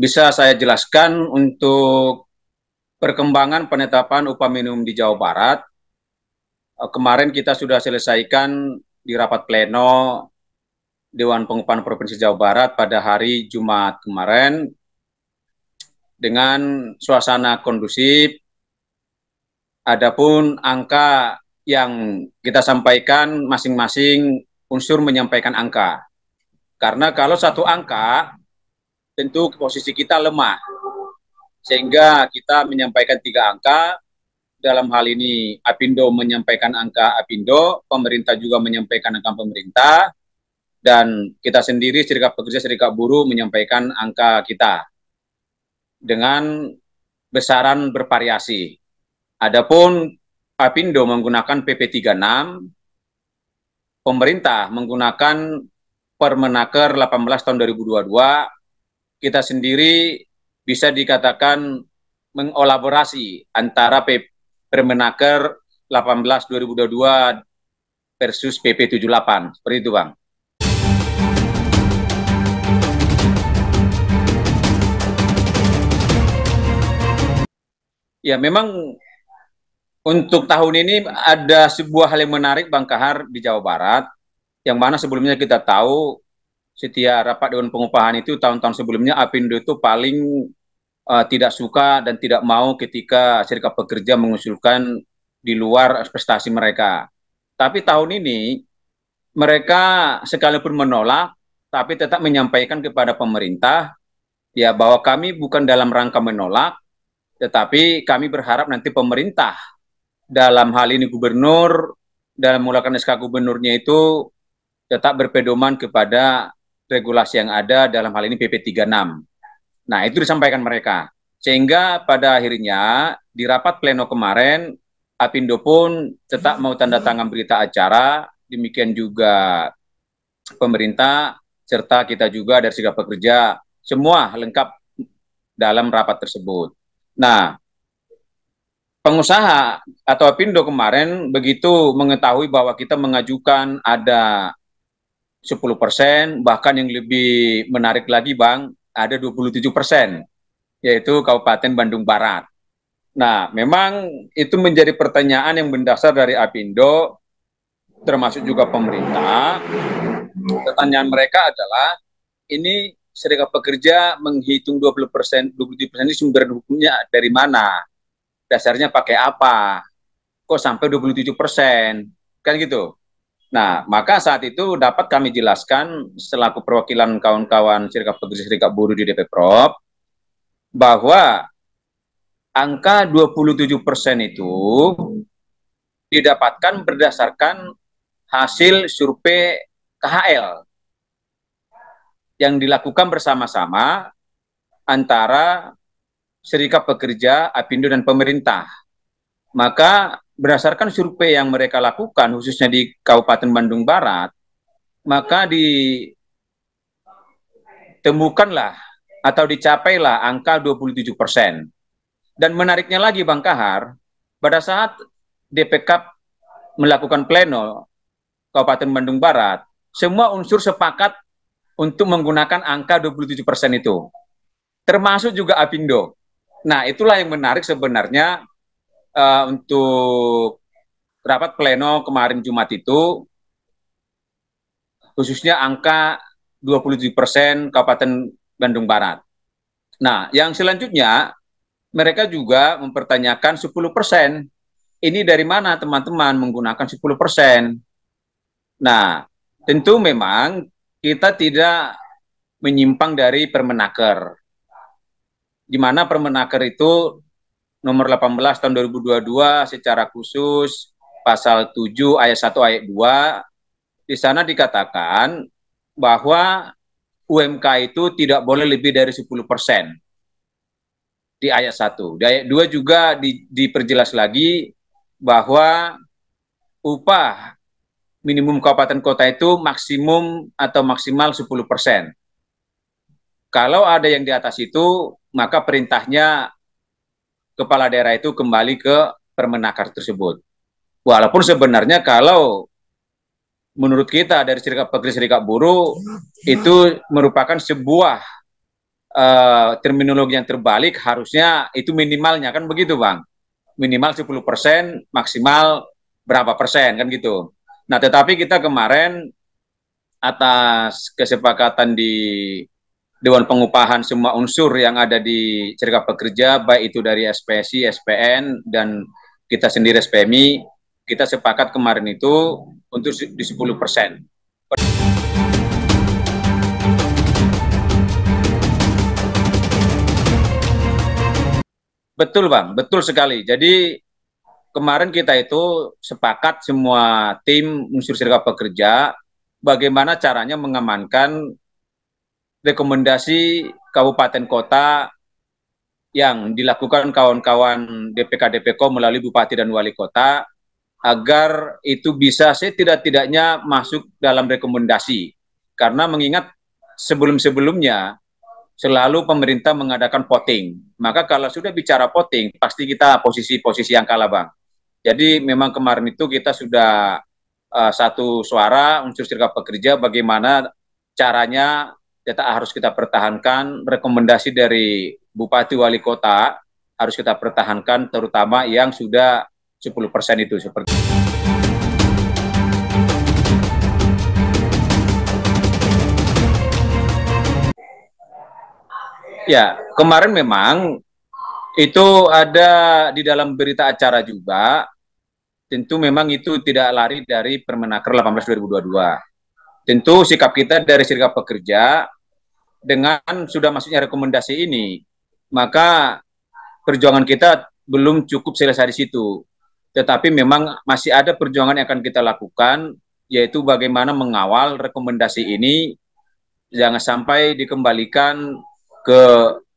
bisa saya jelaskan untuk perkembangan penetapan upah minimum di Jawa Barat. Eh, kemarin kita sudah selesaikan di rapat pleno Dewan Pengupahan Provinsi Jawa Barat pada hari Jumat kemarin dengan suasana kondusif. Adapun angka yang kita sampaikan masing-masing unsur menyampaikan angka. Karena kalau satu angka tentu posisi kita lemah. Sehingga kita menyampaikan tiga angka, dalam hal ini Apindo menyampaikan angka Apindo, pemerintah juga menyampaikan angka pemerintah, dan kita sendiri serikat pekerja serikat buruh menyampaikan angka kita dengan besaran bervariasi. Adapun Apindo menggunakan PP36, pemerintah menggunakan Permenaker 18 tahun 2022 kita sendiri bisa dikatakan mengolaborasi antara P Permenaker 18 2022 versus PP 78. Seperti itu, Bang. Ya, memang untuk tahun ini ada sebuah hal yang menarik Bang Kahar di Jawa Barat yang mana sebelumnya kita tahu setiap rapat dewan pengupahan itu tahun-tahun sebelumnya Apindo itu paling uh, tidak suka dan tidak mau ketika serikat pekerja mengusulkan di luar prestasi mereka. Tapi tahun ini mereka sekalipun menolak tapi tetap menyampaikan kepada pemerintah ya bahwa kami bukan dalam rangka menolak tetapi kami berharap nanti pemerintah dalam hal ini gubernur dalam mulakan SK gubernurnya itu tetap berpedoman kepada regulasi yang ada dalam hal ini PP 36. Nah, itu disampaikan mereka. Sehingga pada akhirnya di rapat pleno kemarin Apindo pun tetap mau tanda tangan berita acara, demikian juga pemerintah serta kita juga dari segala Pekerja semua lengkap dalam rapat tersebut. Nah, pengusaha atau Apindo kemarin begitu mengetahui bahwa kita mengajukan ada 10 persen, bahkan yang lebih menarik lagi Bang, ada 27 persen, yaitu Kabupaten Bandung Barat. Nah, memang itu menjadi pertanyaan yang mendasar dari Apindo, termasuk juga pemerintah. Pertanyaan mereka adalah, ini serikat pekerja menghitung 20 persen, 27 persen ini sumber hukumnya dari mana? Dasarnya pakai apa? Kok sampai 27 persen? Kan gitu. Nah, maka saat itu dapat kami jelaskan selaku perwakilan kawan-kawan Serikat Pekerja Serikat Buruh di DPP Prop bahwa angka 27% itu didapatkan berdasarkan hasil survei KHL yang dilakukan bersama-sama antara Serikat Pekerja, Apindo, dan pemerintah. Maka berdasarkan survei yang mereka lakukan, khususnya di Kabupaten Bandung Barat, maka ditemukanlah atau dicapailah angka 27 persen. Dan menariknya lagi Bang Kahar, pada saat DPK melakukan pleno Kabupaten Bandung Barat, semua unsur sepakat untuk menggunakan angka 27 persen itu. Termasuk juga Apindo. Nah, itulah yang menarik sebenarnya uh, untuk rapat pleno kemarin Jumat itu khususnya angka 27 persen Kabupaten Bandung Barat. Nah, yang selanjutnya mereka juga mempertanyakan 10 persen. Ini dari mana teman-teman menggunakan 10 persen? Nah, tentu memang kita tidak menyimpang dari permenaker. Di mana permenaker itu nomor 18 tahun 2022 secara khusus pasal 7 ayat 1 ayat 2 di sana dikatakan bahwa UMK itu tidak boleh lebih dari 10 persen di ayat 1. Di ayat 2 juga di, diperjelas lagi bahwa upah minimum kabupaten kota itu maksimum atau maksimal 10 persen. Kalau ada yang di atas itu, maka perintahnya kepala daerah itu kembali ke permenaker tersebut. Walaupun sebenarnya kalau menurut kita dari serikat pekerja serikat buruh itu merupakan sebuah uh, terminologi yang terbalik harusnya itu minimalnya kan begitu Bang. Minimal 10%, maksimal berapa persen kan gitu. Nah, tetapi kita kemarin atas kesepakatan di Dewan Pengupahan semua unsur yang ada di Serikat Pekerja, baik itu dari SPSI, SPN, dan kita sendiri SPMI, kita sepakat kemarin itu untuk di 10 persen. Betul Bang, betul sekali. Jadi kemarin kita itu sepakat semua tim unsur serikat pekerja bagaimana caranya mengamankan rekomendasi kabupaten kota yang dilakukan kawan-kawan DPK DPK melalui bupati dan wali kota agar itu bisa setidak-tidaknya masuk dalam rekomendasi karena mengingat sebelum-sebelumnya selalu pemerintah mengadakan voting maka kalau sudah bicara voting pasti kita posisi-posisi yang kalah bang jadi memang kemarin itu kita sudah uh, satu suara unsur serikat pekerja bagaimana caranya tetap harus kita pertahankan rekomendasi dari bupati wali kota harus kita pertahankan terutama yang sudah 10% itu seperti Ya, kemarin memang itu ada di dalam berita acara juga tentu memang itu tidak lari dari Permenaker 18 2022 Tentu sikap kita dari Serikat Pekerja dengan sudah masuknya rekomendasi ini, maka perjuangan kita belum cukup selesai di situ. Tetapi memang masih ada perjuangan yang akan kita lakukan, yaitu bagaimana mengawal rekomendasi ini jangan sampai dikembalikan ke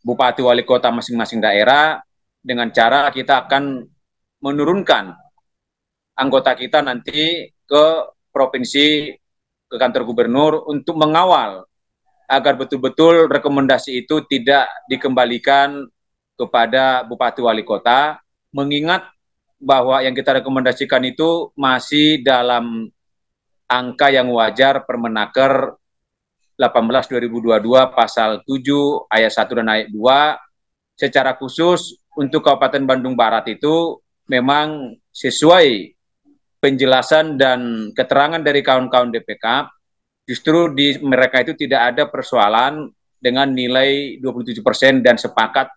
bupati wali kota masing-masing daerah dengan cara kita akan menurunkan anggota kita nanti ke provinsi ke kantor gubernur untuk mengawal agar betul-betul rekomendasi itu tidak dikembalikan kepada bupati wali kota, mengingat bahwa yang kita rekomendasikan itu masih dalam angka yang wajar Permenaker 18 2022 pasal 7 ayat 1 dan ayat 2 secara khusus untuk Kabupaten Bandung Barat itu memang sesuai penjelasan dan keterangan dari kawan-kawan DPK justru di mereka itu tidak ada persoalan dengan nilai 27% persen dan sepakat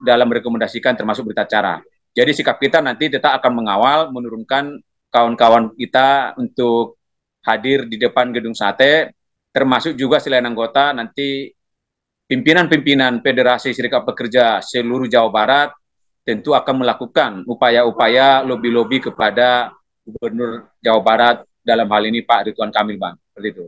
dalam merekomendasikan termasuk berita acara. Jadi sikap kita nanti tetap akan mengawal menurunkan kawan-kawan kita untuk hadir di depan gedung sate termasuk juga selain anggota nanti pimpinan-pimpinan Federasi Serikat Pekerja seluruh Jawa Barat tentu akan melakukan upaya-upaya lobi-lobi kepada Gubernur Jawa Barat dalam hal ini Pak Ridwan Kamil Bang, seperti itu.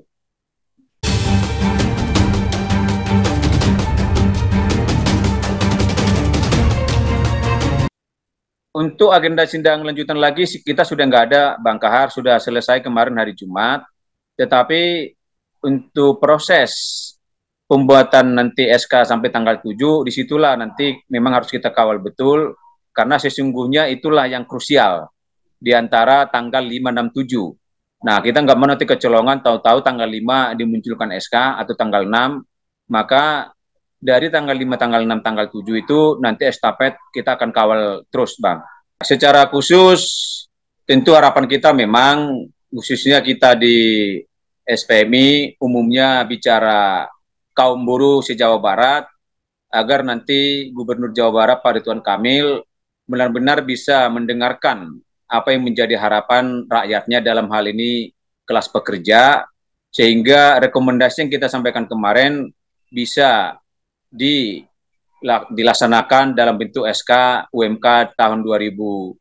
Untuk agenda sidang lanjutan lagi kita sudah nggak ada Bang Kahar sudah selesai kemarin hari Jumat, tetapi untuk proses pembuatan nanti SK sampai tanggal 7 disitulah nanti memang harus kita kawal betul karena sesungguhnya itulah yang krusial di antara tanggal 567. Nah, kita nggak menanti nanti kecolongan tahu-tahu tanggal 5 dimunculkan SK atau tanggal 6, maka dari tanggal 5, tanggal 6, tanggal 7 itu nanti estafet kita akan kawal terus, Bang. Secara khusus, tentu harapan kita memang khususnya kita di SPMI umumnya bicara kaum buruh se-Jawa Barat agar nanti Gubernur Jawa Barat Pak Ridwan Kamil benar-benar bisa mendengarkan apa yang menjadi harapan rakyatnya dalam hal ini kelas pekerja sehingga rekomendasi yang kita sampaikan kemarin bisa dilaksanakan dalam bentuk SK UMK tahun 2023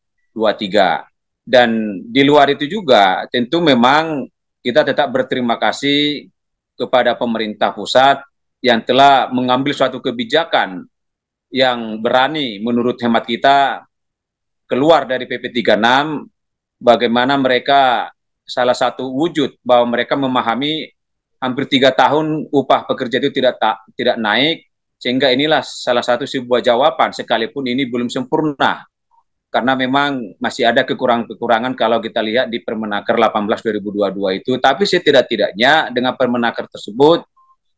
dan di luar itu juga tentu memang kita tetap berterima kasih kepada pemerintah pusat yang telah mengambil suatu kebijakan yang berani menurut hemat kita keluar dari PP36 bagaimana mereka salah satu wujud bahwa mereka memahami hampir tiga tahun upah pekerja itu tidak tak, tidak naik sehingga inilah salah satu sebuah jawaban sekalipun ini belum sempurna karena memang masih ada kekurangan-kekurangan kalau kita lihat di Permenaker 18 2022 itu tapi setidak-tidaknya dengan Permenaker tersebut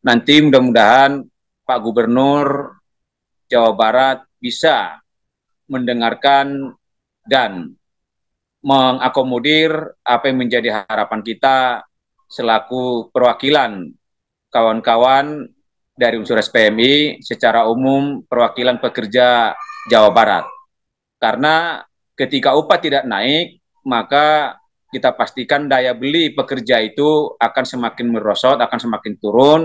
nanti mudah-mudahan Pak Gubernur Jawa Barat bisa mendengarkan dan mengakomodir apa yang menjadi harapan kita selaku perwakilan kawan-kawan dari unsur SPMI secara umum perwakilan pekerja Jawa Barat. Karena ketika upah tidak naik, maka kita pastikan daya beli pekerja itu akan semakin merosot, akan semakin turun,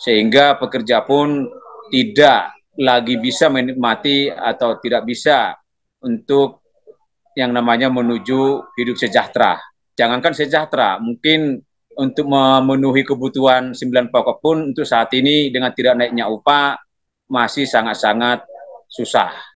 sehingga pekerja pun tidak lagi bisa menikmati atau tidak bisa untuk yang namanya menuju hidup sejahtera. Jangankan sejahtera, mungkin untuk memenuhi kebutuhan sembilan pokok pun untuk saat ini dengan tidak naiknya upah masih sangat-sangat susah.